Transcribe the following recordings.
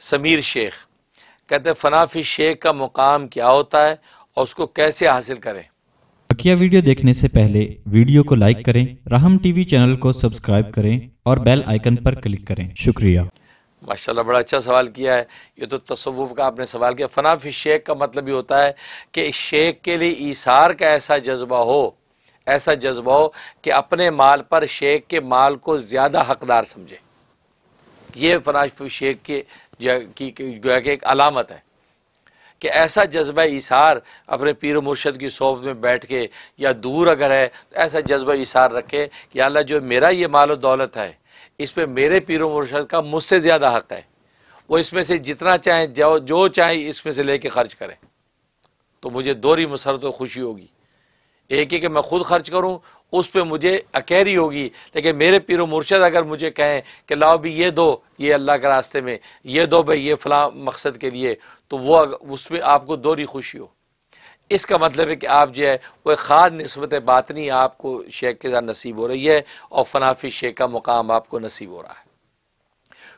समीर शेख कहते हैं फनाफी शेख का मुकाम क्या होता है और उसको कैसे हासिल करें बकिया वीडियो देखने से पहले वीडियो को लाइक करें रहम टीवी चैनल को सब्सक्राइब करें और बेल आइकन पर क्लिक करें शुक्रिया माशाल्लाह बड़ा अच्छा सवाल किया है ये तो तस्वुफ का आपने सवाल किया फनाफी शेख का मतलब ये होता है कि शेख के लिए ईसार का ऐसा जज्बा हो ऐसा जज्बा हो कि अपने माल पर शेख के माल को ज़्यादा हकदार समझे ये फनाशफ शेख के की गोया कि एक अलामत है कि ऐसा जज्ब इसार अपने पीर मुर्शद की सोब में बैठ के या दूर अगर है तो ऐसा जज्ब इसार रखे कि अल्लाह जो मेरा ये माल दौलत है इस पर मेरे पीर मुर्शद का मुझसे ज़्यादा हक है वो इसमें से जितना चाहें जो जो चाहें इसमें से ले कर खर्च करें तो मुझे दोहरी मसरत खुशी होगी एक ही कि मैं खुद खर्च करूं उस पर मुझे अकेरी होगी लेकिन मेरे पीर मुर्शद अगर मुझे कहें कि लाओ भी ये दो ये अल्लाह के रास्ते में ये दो भाई ये फला मकसद के लिए तो वो उसमें आपको दोहरी खुशी हो इसका मतलब है कि आप जो है वो एक ख़ास नस्बत बातनी आपको शेख के साथ नसीब हो रही है और फनाफी शेख का मुकाम आपको नसीब हो रहा है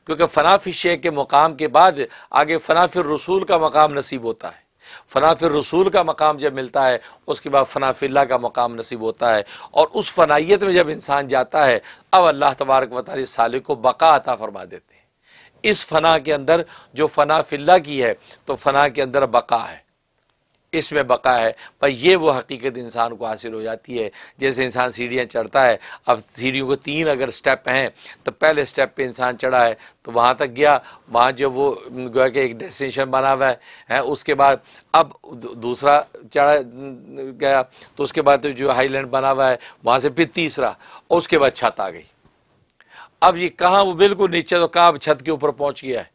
क्योंकि फनाफी शेख के मुकाम के बाद आगे फनाफी रसूल का मकाम नसीब होता है फ़नाफिर रसूल का मकाम जब मिलता है उसके बाद फ़नाफिल्ला का मकाम नसीब होता है और उस फ़नाइत में जब इंसान जाता है अब अल्लाह तबारक वाली साल को बका अता फरमा देते हैं इस फ़ना के अंदर जो फ़ना फ़िल्ला की है तो फ़ना के अंदर बका है इसमें बका है पर यह वो हकीकत इंसान को हासिल हो जाती है जैसे इंसान सीढ़ियाँ चढ़ता है अब सीढ़ियों को तीन अगर स्टेप हैं तो पहले स्टेप पे इंसान चढ़ा है तो वहाँ तक गया वहाँ जो वो गोया कि एक डेस्टिनेशन बना हुआ है, है उसके बाद अब दूसरा चढ़ा गया तो उसके बाद तो जो हाईलैंड बना हुआ है वहाँ से फिर तीसरा और उसके बाद छत आ गई अब ये कहाँ वो बिल्कुल नीचे तो कहाँ छत के ऊपर पहुँच गया है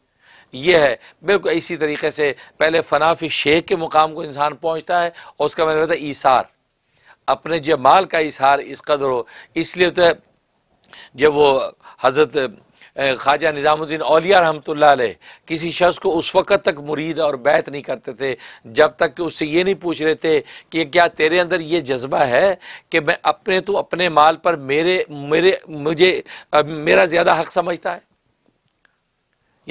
ये है बिल्कुल इसी तरीके से पहले फनाफी शेख के मुकाम को इंसान पहुँचता है और उसका मैंने मतलब बताया ईसार अपने जमाल का इशार इस कदर हो इसलिए तो जब वो हज़रत ख्वाजा निज़ामुद्दीन अलिया रहमतुल्लाह किसी शख्स को उस वक़्त तक मुरीद और बैत नहीं करते थे जब तक कि उससे ये नहीं पूछ रहे थे कि क्या तेरे अंदर ये जज्बा है कि मैं अपने तो अपने माल पर मेरे मेरे मुझे मेरा ज़्यादा हक समझता है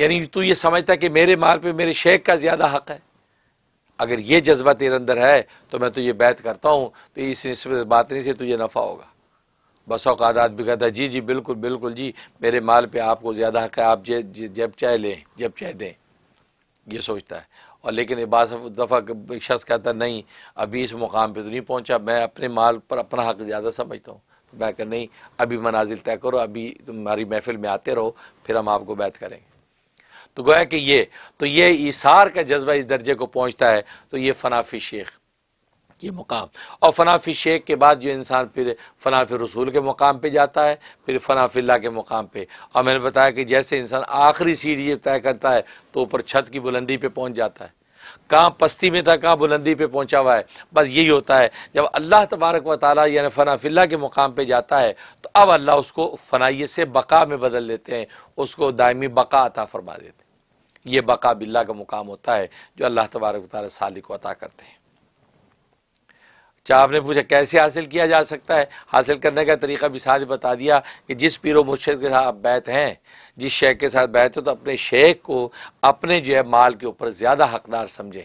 यानी तू ये समझता कि मेरे माल पर मेरे शेख का ज़्यादा हक है अगर ये जज्बा तेरे अंदर है तो मैं तो ये बैत करता हूँ तो इस नस्बत नहीं से तुझे नफ़ा होगा बस अवकात भी कहता है जी जी बिल्कुल बिल्कुल जी मेरे माल पर आपको ज़्यादा हक है आप जे, जब चाहे लें जब चाहे दें ये सोचता है और लेकिन बात दफ़ा एक शख्स कहता नहीं अभी इस मुकाम पर तो नहीं पहुँचा मैं अपने माल पर अपना हक ज़्यादा समझता हूँ तो मैं कह नहीं अभी मनाजिल तय करो अभी तुम्हारी महफिल में आते रहो फिर हम आपको बैत करेंगे तो गोया कि ये तो ये ईसार का जज्बा इस दर्जे को पहुँचता है तो ये फनाफी शेख ये मुकाम और फनाफी शेख के बाद जो इंसान फिर फनाफ रसूल के मुकाम पे जाता है फिर फनाफिल्ला के मुकाम पे और मैंने बताया कि जैसे इंसान आखिरी सीढ़ी तय करता है तो ऊपर छत की बुलंदी पे पहुंच जाता है कहाँ पस्ती में था कहाँ बुलंदी पे पहुंचा हुआ है बस यही होता है जब अल्लाह तबारक व ताली यानी फ़नाफिल्ला के मुकाम पे जाता है तो अब अल्लाह उसको फ़नाइय से बका में बदल देते हैं उसको दायमी बका अता फरमा देते हैं ये बका बिल्ला का मुकाम होता है जो अल्लाह तबारक वाली को अता करते हैं चाह आपने पूछा कैसे हासिल किया जा सकता है हासिल करने का तरीका भी साथ बता दिया कि जिस पीर मुर्शद के साथ आप बैत हैं जिस शेख के साथ बैत हो तो अपने शेख को अपने जो है माल के ऊपर ज़्यादा हकदार समझें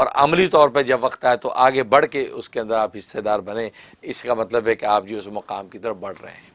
और अमली तौर पर जब वक्त आए तो आगे बढ़ के उसके अंदर आप हिस्सेदार बने इसका मतलब है कि आप जो उस मकाम की तरफ बढ़ रहे हैं